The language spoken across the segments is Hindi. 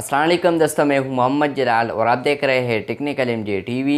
असलम दोस्तों मैं हूँ मोहम्मद जलाल और आप देख रहे हैं technical M J T V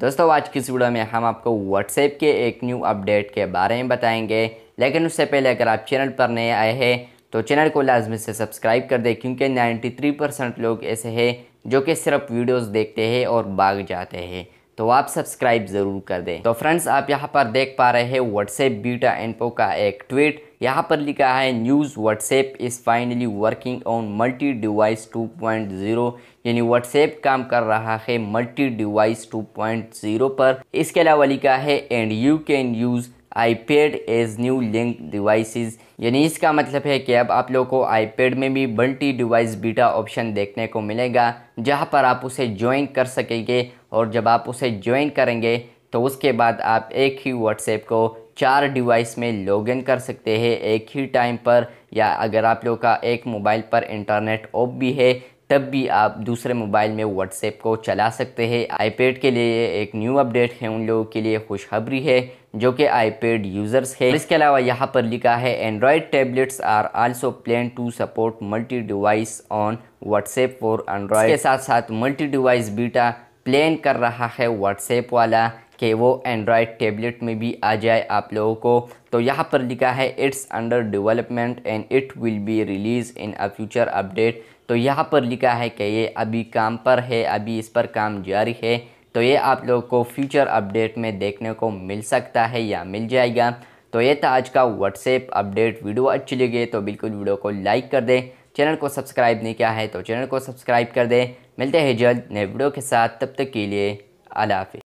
दोस्तों आज की इस वीडियो में हम आपको व्हाट्सएप के एक न्यू अपडेट के बारे में बताएंगे लेकिन उससे पहले अगर आप चैनल पर नए आए हैं तो चैनल को लाजमी से सब्सक्राइब कर दें क्योंकि 93 परसेंट लोग ऐसे हैं जो कि सिर्फ वीडियोस देखते हैं और भाग जाते हैं तो आप सब्सक्राइब ज़रूर कर दें तो फ्रेंड्स आप यहाँ पर देख पा रहे हैं व्हाट्सएप बीटा एनपो का एक ट्वीट यहाँ पर लिखा है news WhatsApp is finally working on multi device 2.0 यानी व्हाट्सएप काम कर रहा है मल्टी डिवाइस 2.0 पर इसके अलावा लिखा है and you can use iPad as new link devices यानी इसका मतलब है कि अब आप लोग को आईपैड में भी मल्टी डिवाइस बीटा ऑप्शन देखने को मिलेगा जहां पर आप उसे ज्वाइन कर सकेंगे और जब आप उसे ज्वाइन करेंगे तो उसके बाद आप एक ही व्हाट्सएप को चार डिवाइस में लॉगिन कर सकते हैं एक ही टाइम पर या अगर आप लोग का एक मोबाइल पर इंटरनेट ऑफ भी है तब भी आप दूसरे मोबाइल में व्हाट्सएप को चला सकते हैं आईपैड के लिए एक न्यू अपडेट है उन लोगों के लिए खुशखबरी है जो कि आईपैड यूज़र्स है इसके अलावा यहाँ पर लिखा है Android tablets are also plan to support multi device on WhatsApp for Android के साथ साथ मल्टी डिवाइस बीटा प्लान कर रहा है व्हाट्सएप वाला कि वो एंड्रॉयड टेबलेट में भी आ जाए आप लोगों को तो यहाँ पर लिखा है it's under development and it will be release in a future update तो यहाँ पर लिखा है कि ये अभी काम पर है अभी इस पर काम जारी है तो ये आप लोगों को फ्यूचर अपडेट में देखने को मिल सकता है या मिल जाएगा तो ये था आज का व्हाट्सएप अपडेट वीडियो अच्छी लगे तो बिल्कुल वीडियो को लाइक कर दें चैनल को सब्सक्राइब नहीं किया है तो चैनल को सब्सक्राइब कर दें मिलते हैं जल्द नए वीडियो के साथ तब तक के लिए अलाफि